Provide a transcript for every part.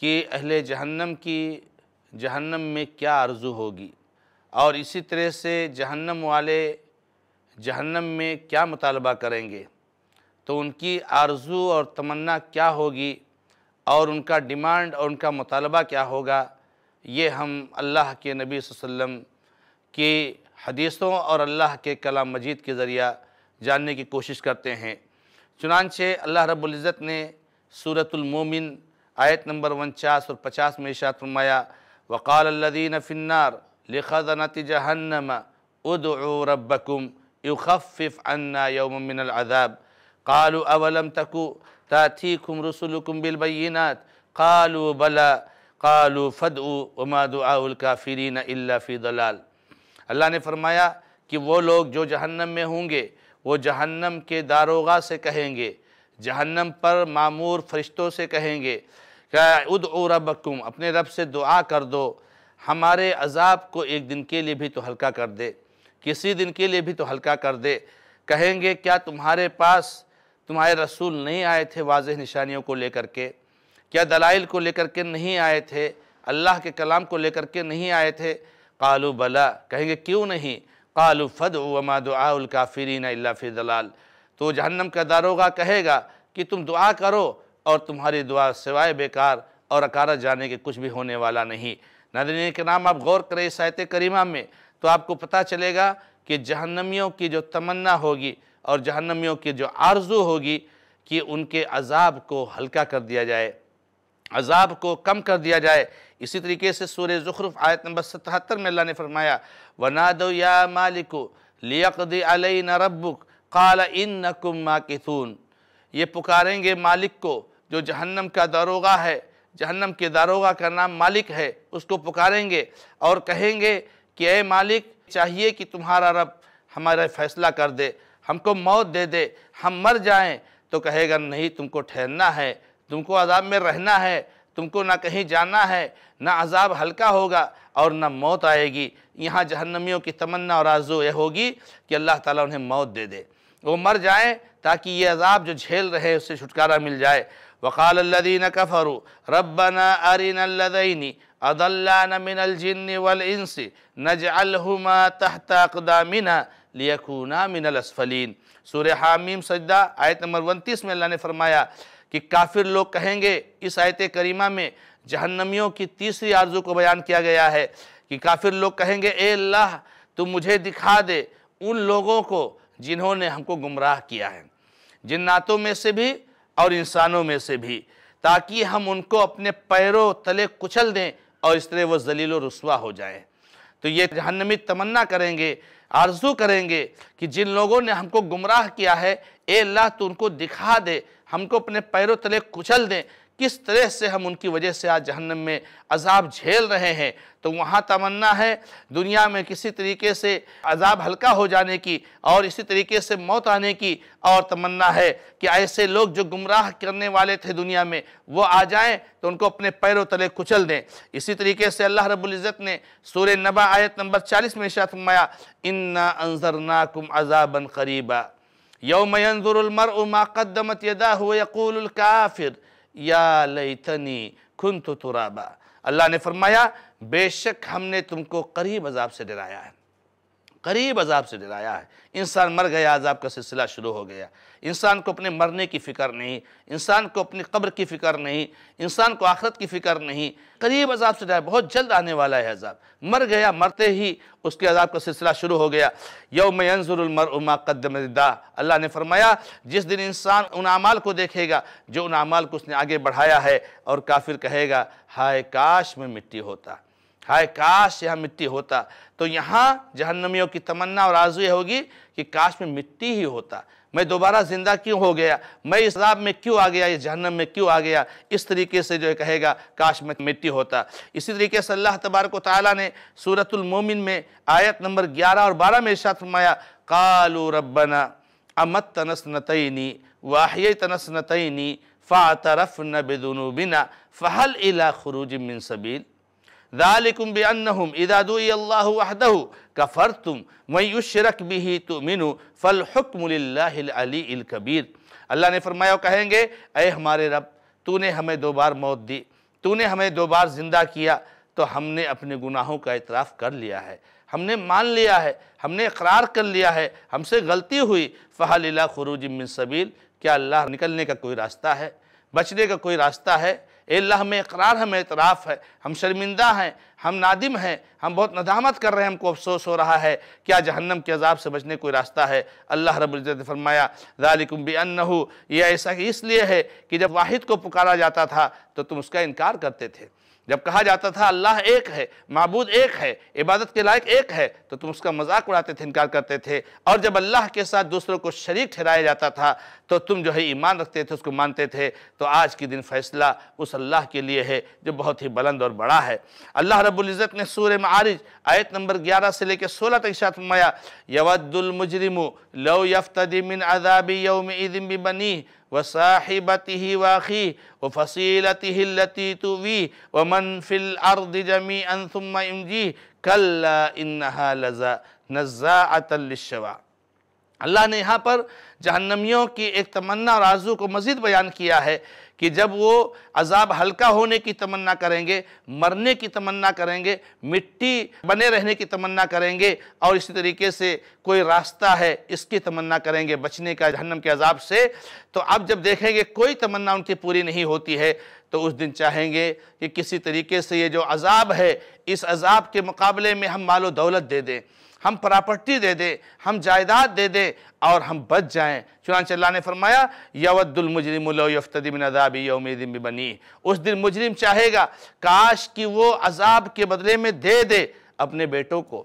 کہ اہل جہنم کی جہنم میں کیا آرزو ہوگی اور اسی طرح سے جہنم والے جہنم میں کیا مطالبہ کریں گے تو ان کی آرزو اور تمنا کیا ہوگی اور ان کا ڈیمانڈ اور ان کا مطالبہ کیا ہوگا یہ ہم اللہ کے نبی صلی اللہ علیہ وسلم کی حدیثوں اور اللہ کے کلام مجید کے ذریعہ جاننے کی کوشش کرتے ہیں چنانچہ اللہ رب العزت نے صورت المومن آیت نمبر ون چاس اور پچاس میں اشارت فرمایا وقال فی النار لکھاضنت جہنم ادعبکم اخف انّاَا یوم الضاب کال اوللم تکو تا تھی کم رسول کم بالبینات کالو بلا کالو فدع عماد اول کا فرین اللہ فی اللہ نے فرمایا کہ وہ لوگ جو جہنم میں ہوں گے وہ جہنم کے داروغہ سے کہیں گے جہنم پر معمور فرشتوں سے کہیں گے ادعو ربکم اپنے رب سے دعا کر دو ہمارے عذاب کو ایک دن کے لیے بھی تو ہلکا کر دے کسی دن کے لیے بھی تو ہلکا کر دے کہیں گے کیا تمہارے پاس تمہارے رسول نہیں آئے تھے واضح نشانیوں کو لے کر کے کیا دلائل کو لے کر کے نہیں آئے تھے اللہ کے کلام کو لے کر کے نہیں آئے تھے قالو بلا کہیں گے کیوں نہیں قالو فدعو وما دعاء الکافرین الا فی دلال تو جہنم کا داروغہ کہے گا کہ تم دعا کرو اور تمہاری دعا سوائے بیکار اور اکارہ جانے کے کچھ بھی ہونے والا نہیں ناظرین کے نام آپ غور کریں اس آیت کریمہ میں تو آپ کو پتہ چلے گا کہ جہنمیوں کی جو تمنا ہوگی اور جہنمیوں کی جو آرزو ہوگی کہ ان کے عذاب کو ہلکا کر دیا جائے عذاب کو کم کر دیا جائے اسی طریقے سے سورہ زخرف آیت نمبر ستہتر میں اللہ نے فرمایا يَا مَالِكُ لِيَقْدِ عَلَيْنَ رَبُّكُ قَالَ إِنَّكُمْ مَاكِثُونَ یہ پکاریں گے مالک کو جو جہنم کا داروغہ ہے جہنم کے داروغہ کا نام مالک ہے اس کو پکاریں گے اور کہیں گے کہ اے مالک چاہیے کہ تمہارا رب ہمارا فیصلہ کر دے ہم کو موت دے دے ہم مر جائیں تو کہے گا نہیں تم کو ٹھہرنا ہے تم کو عذاب میں رہنا ہے تم کو نہ کہیں جانا ہے نہ عذاب ہلکا ہوگا اور نہ موت آئے گی یہاں جہنمیوں کی تمنا اور آزو یہ ہوگی کہ اللہ تعالیٰ انہیں موت دے دے وہ مر جائیں تاکہ یہ عذاب جو جھیل رہے اس سے چھٹکارا مل جائے وقال الذين كفروا ربنا أرنا الذين کفر من الجن والإنس نجعلهما تحت أقدامنا ليكونا من الأسفلين سورہ حامیم سجدہ آیت نمبر 29 میں اللہ نے فرمایا کہ کافر لوگ کہیں گے اس آیت کریمہ میں جہنمیوں کی تیسری آرزو کو بیان کیا گیا ہے کہ کافر لوگ کہیں گے اے اللہ تو مجھے دکھا دے ان لوگوں کو جنہوں نے ہم کو گمراہ کیا ہے جناتوں میں سے بھی اور انسانوں میں سے بھی تاکہ ہم ان کو اپنے پیروں تلے کچل دیں اور اس طرح وہ ذلیل و رسوا ہو جائیں تو یہ جہنمی تمنا کریں گے آرزو کریں گے کہ جن لوگوں نے ہم کو گمراہ کیا ہے اے اللہ تو ان کو دکھا دے ہم کو اپنے پیروں تلے کچل دیں کس طرح سے ہم ان کی وجہ سے آج جہنم میں عذاب جھیل رہے ہیں تو وہاں تمنا ہے دنیا میں کسی طریقے سے عذاب ہلکا ہو جانے کی اور اسی طریقے سے موت آنے کی اور تمنا ہے کہ ایسے لوگ جو گمراہ کرنے والے تھے دنیا میں وہ آ جائیں تو ان کو اپنے پیروں تلے کچل دیں اسی طریقے سے اللہ رب العزت نے سورہ نبا آیت نمبر چالیس میں ایشا فرمایا اِنَّا أَنزَرْنَاكُمْ عَذَابًا قَرِيبًا يَوْمَ يَنظُرُ الْمَرْءُ مَا قَدَّمَتْ يَدَاهُ وَيَقُولُ الکافر یا لیتنی کنتو ترابا اللہ نے فرمایا بے شک ہم نے تم کو قریب عذاب سے ڈرایا ہے قریب عذاب سے ڈرایا ہے انسان مر گیا عذاب کا سلسلہ شروع ہو گیا انسان کو اپنے مرنے کی فکر نہیں انسان کو اپنی قبر کی فکر نہیں انسان کو آخرت کی فکر نہیں قریب عذاب سے ڈرایا بہت جلد آنے والا ہے عذاب مر گیا مرتے ہی اس کے عذاب کا سلسلہ شروع ہو گیا یوم المرء ما قدم الدا اللہ نے فرمایا جس دن انسان ان اعمال کو دیکھے گا جو ان اعمال کو اس نے آگے بڑھایا ہے اور کافر کہے گا ہائے کاش میں مٹی ہوتا ہائے کاش یہاں مٹی ہوتا تو یہاں جہنمیوں کی تمنا اور یہ ہوگی کہ کاش میں مٹی ہی ہوتا میں دوبارہ زندہ کیوں ہو گیا میں اس عذاب میں کیوں آ گیا یہ جہنم میں کیوں آ گیا اس طریقے سے جو کہے گا کاش میں مٹی ہوتا اسی طریقے سے اللہ تبارک و تعالیٰ نے سورة المومن میں آیت نمبر گیارہ اور بارہ میں ارشاد فرمایا قالوا ربنا امت سنتینی نتئینی سنتینی فاعترفنا بدنوبنا فحل الى خروج من سبیل بی انہم اذا دوئی اللہ وحدہ کفرتم من یشرک وہی شرک فالحکم ہی العلی منو اللہ الکبیر اللہ نے فرمایا کہیں گے اے ہمارے رب تو نے ہمیں دو بار موت دی تو نے ہمیں دو بار زندہ کیا تو ہم نے اپنے گناہوں کا اعتراف کر لیا ہے ہم نے مان لیا ہے ہم نے اقرار کر لیا ہے ہم سے غلطی ہوئی مِّن لوجمنصبیل کیا اللہ نکلنے کا کوئی راستہ ہے بچنے کا کوئی راستہ ہے اے اللہ ہمیں اقرار ہمیں اعتراف ہے ہم شرمندہ ہیں ہم نادم ہیں ہم بہت ندامت کر رہے ہیں ہم کو افسوس ہو رہا ہے کیا جہنم کے عذاب سے بچنے کوئی راستہ ہے اللہ رب العزت فرمایا ذالکم بی انہو یہ ایسا کہ اس لیے ہے کہ جب واحد کو پکارا جاتا تھا تو تم اس کا انکار کرتے تھے جب کہا جاتا تھا اللہ ایک ہے معبود ایک ہے عبادت کے لائق ایک ہے تو تم اس کا مذاق اڑاتے تھے انکار کرتے تھے اور جب اللہ کے ساتھ دوسروں کو شریک ٹھہرایا جاتا تھا تو تم جو ہے ایمان رکھتے تھے اس کو مانتے تھے تو آج کے دن فیصلہ اس اللہ کے لیے ہے جو بہت ہی بلند اور بڑا ہے اللہ رب العزت نے سور معارج آیت نمبر گیارہ سے لے کے سولہ تک فرمایا یود المجرم لو یفتدی من عذاب یوم عیدم ببنیہ وصاحبته واخيه وفصيلته التي تويه ومن في الارض جميعا ثم ينجيه كلا انها لزا نزاعه للشوى اللہ نے یہاں پر جہنمیوں کی ایک تمنا اور آزو کو مزید بیان کیا ہے کہ جب وہ عذاب ہلکا ہونے کی تمنا کریں گے مرنے کی تمنا کریں گے مٹی بنے رہنے کی تمنا کریں گے اور اسی طریقے سے کوئی راستہ ہے اس کی تمنا کریں گے بچنے کا جہنم کے عذاب سے تو اب جب دیکھیں گے کوئی تمنا ان کی پوری نہیں ہوتی ہے تو اس دن چاہیں گے کہ کسی طریقے سے یہ جو عذاب ہے اس عذاب کے مقابلے میں ہم مال و دولت دے دیں ہم پراپرٹی دے دے ہم جائیداد دے دے اور ہم بچ جائیں چنانچہ اللہ نے فرمایا یود المجرم من نذابی یوم دن بنی اس دن مجرم چاہے گا کاش کی وہ عذاب کے بدلے میں دے دے اپنے بیٹوں کو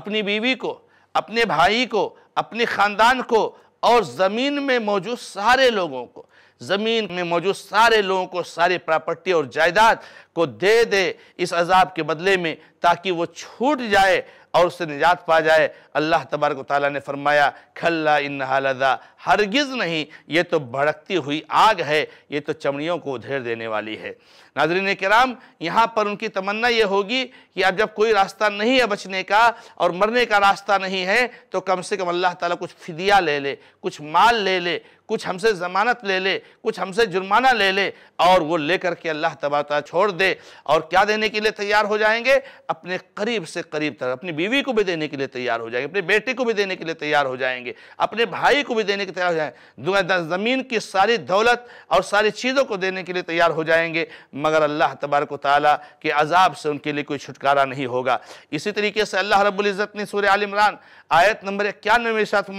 اپنی بیوی کو اپنے بھائی کو اپنے خاندان کو اور زمین میں موجود سارے لوگوں کو زمین میں موجود سارے لوگوں کو ساری پراپرٹی اور جائیداد کو دے دے اس عذاب کے بدلے میں تاکہ وہ چھوٹ جائے اور اس سے نجات پا جائے اللہ تبارک و تعالیٰ نے فرمایا کھلا انہا لذا ہرگز نہیں یہ تو بھڑکتی ہوئی آگ ہے یہ تو چمڑیوں کو ادھیر دینے والی ہے ناظرین کرام یہاں پر ان کی تمنا یہ ہوگی کہ اب جب کوئی راستہ نہیں ہے بچنے کا اور مرنے کا راستہ نہیں ہے تو کم سے کم اللہ تعالیٰ کچھ فدیہ لے لے کچھ مال لے لے کچھ ہم سے ضمانت لے لے کچھ ہم سے جرمانہ لے لے اور وہ لے کر کے اللہ تبار چھوڑ دے اور کیا دینے کے لیے تیار ہو جائیں گے اپنے قریب سے قریب تر اپنی بیوی کو بھی دینے کے لیے تیار ہو جائیں گے اپنے بیٹے کو بھی دینے کے لیے تیار ہو جائیں گے اپنے بھائی کو بھی دینے کے لئے تیار ہو جائیں گے زمین کی ساری دولت اور ساری چیزوں کو دینے کے لیے تیار ہو جائیں گے مگر اللہ تبارک و تعالیٰ کے عذاب سے ان کے لیے کوئی چھٹکارہ نہیں ہوگا اسی طریقے سے اللہ رب العزت نے سورہ عالم ران آیت نمبر اکیانوے میں ساتھ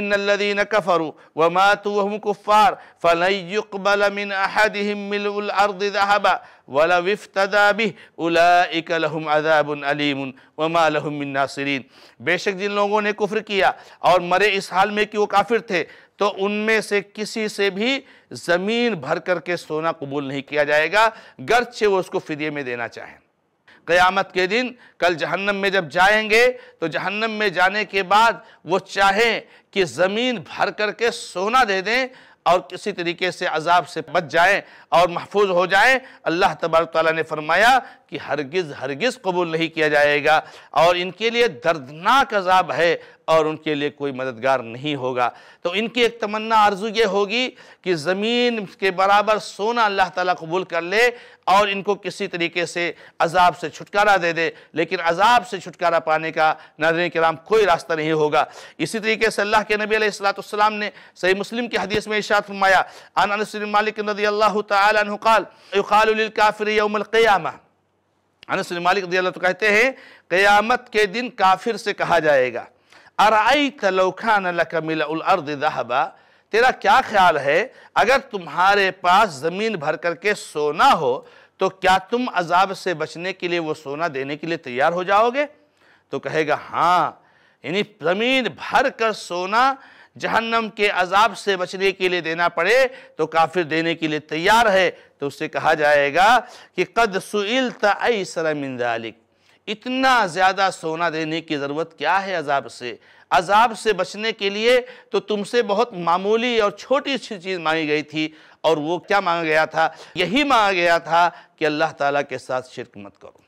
ان کفروا کفار فلن من الارض ولو افتدا به اولئیک لهم عذاب علیم وما من ناصرین بے شک جن لوگوں نے کفر کیا اور مرے اس حال میں کہ وہ کافر تھے تو ان میں سے کسی سے بھی زمین بھر کر کے سونا قبول نہیں کیا جائے گا گرچہ وہ اس کو فدیے میں دینا چاہیں قیامت کے دن کل جہنم میں جب جائیں گے تو جہنم میں جانے کے بعد وہ چاہیں کہ زمین بھر کر کے سونا دے دیں اور کسی طریقے سے عذاب سے بچ جائیں اور محفوظ ہو جائیں اللہ تبارک تعالیٰ نے فرمایا کہ ہرگز ہرگز قبول نہیں کیا جائے گا اور ان کے لیے دردناک عذاب ہے اور ان کے لیے کوئی مددگار نہیں ہوگا تو ان کی ایک تمنا آرزو یہ ہوگی کہ زمین کے برابر سونا اللہ تعالیٰ قبول کر لے اور ان کو کسی طریقے سے عذاب سے چھٹکارا دے دے لیکن عذاب سے چھٹکارا پانے کا ناظرین کرام کوئی راستہ نہیں ہوگا اسی طریقے سے اللہ کے نبی علیہ السلام نے صحیح مسلم کی حدیث میں اشارت فرمایا مالک رضی اللہ تعالیٰ للکافر یوم القیامہ انس بن مالک رضی اللہ کہتے ہیں قیامت کے دن کافر سے کہا جائے گا ارائیت لو کان الارض تیرا کیا خیال ہے اگر تمہارے پاس زمین بھر کر کے سونا ہو تو کیا تم عذاب سے بچنے کے لیے وہ سونا دینے کے لیے تیار ہو جاؤ گے تو کہے گا ہاں یعنی زمین بھر کر سونا جہنم کے عذاب سے بچنے کے لیے دینا پڑے تو کافر دینے کے لیے تیار ہے تو اس سے کہا جائے گا کہ قد سئلت ایسر من ذالک اتنا زیادہ سونا دینے کی ضرورت کیا ہے عذاب سے عذاب سے بچنے کے لیے تو تم سے بہت معمولی اور چھوٹی سی چیز مانگی گئی تھی اور وہ کیا مانگا گیا تھا یہی مانگا گیا تھا کہ اللہ تعالیٰ کے ساتھ شرک مت کرو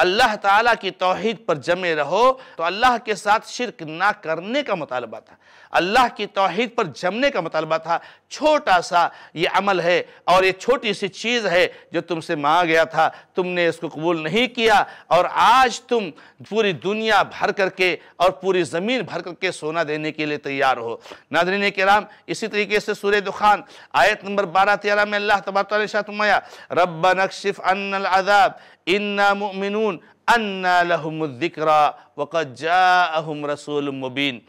اللہ تعالیٰ کی توحید پر جمع رہو تو اللہ کے ساتھ شرک نہ کرنے کا مطالبہ تھا اللہ کی توحید پر جمنے کا مطالبہ تھا چھوٹا سا یہ عمل ہے اور یہ چھوٹی سی چیز ہے جو تم سے مانا گیا تھا تم نے اس کو قبول نہیں کیا اور آج تم پوری دنیا بھر کر کے اور پوری زمین بھر کر کے سونا دینے کے لیے تیار ہو ناظرین کرام اسی طریقے سے سورہ دخان آیت نمبر بارہ تیارہ میں اللہ نے تعالیٰ مایا رب نکشف ان العذاب اَنَّا لَهُمُ الذِّكْرَ وَقَدْ جَاءَهُمْ رَسُولٌ مُبِينَ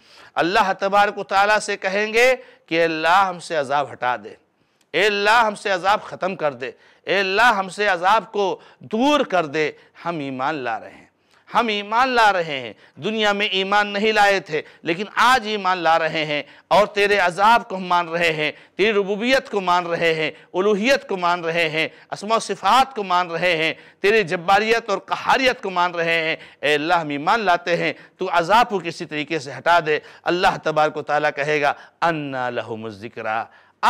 اللہ تبارک و تعالیٰ سے کہیں گے کہ اللہ ہم سے عذاب ہٹا دے اے اللہ ہم سے عذاب ختم کر دے اے اللہ ہم سے عذاب کو دور کر دے ہم ایمان لا رہے ہیں ہم ایمان لا رہے ہیں دنیا میں ایمان نہیں لائے تھے لیکن آج ایمان لا رہے ہیں اور تیرے عذاب کو ہم مان رہے ہیں تیری ربوبیت کو مان رہے ہیں الوحیت کو مان رہے ہیں عصم و صفات کو مان رہے ہیں تیرے جباریت اور قہاریت کو مان رہے ہیں اے اللہ ہم ایمان لاتے ہیں تو عذاب کو کسی طریقے سے ہٹا دے اللہ تبارک و تعالیٰ کہے گا انہ لہم ذکر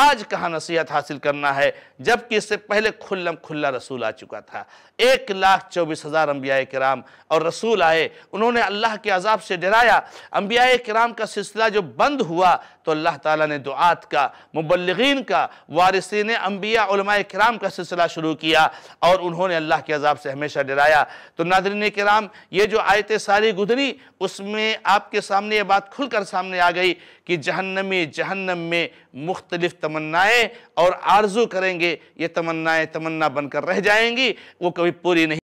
آج کہاں نصیحت حاصل کرنا ہے جبکہ اس سے پہلے کھلم کھلا رسول آ چکا تھا ایک لاکھ چوبیس ہزار انبیاء کرام اور رسول آئے انہوں نے اللہ کے عذاب سے ڈرایا انبیاء کرام کا سلسلہ جو بند ہوا تو اللہ تعالیٰ نے دعات کا مبلغین کا وارثین انبیاء علماء کرام کا سلسلہ شروع کیا اور انہوں نے اللہ کے عذاب سے ہمیشہ ڈرایا تو ناظرین کرام یہ جو آیت ساری گدری اس میں آپ کے سامنے یہ بات کھل کر سامنے آ گئی کہ جہنمی جہنم میں مختلف تمنائیں اور آرزو کریں گے یہ تمنائیں تمنا بن کر رہ جائیں گی وہ کبھی پوری نہیں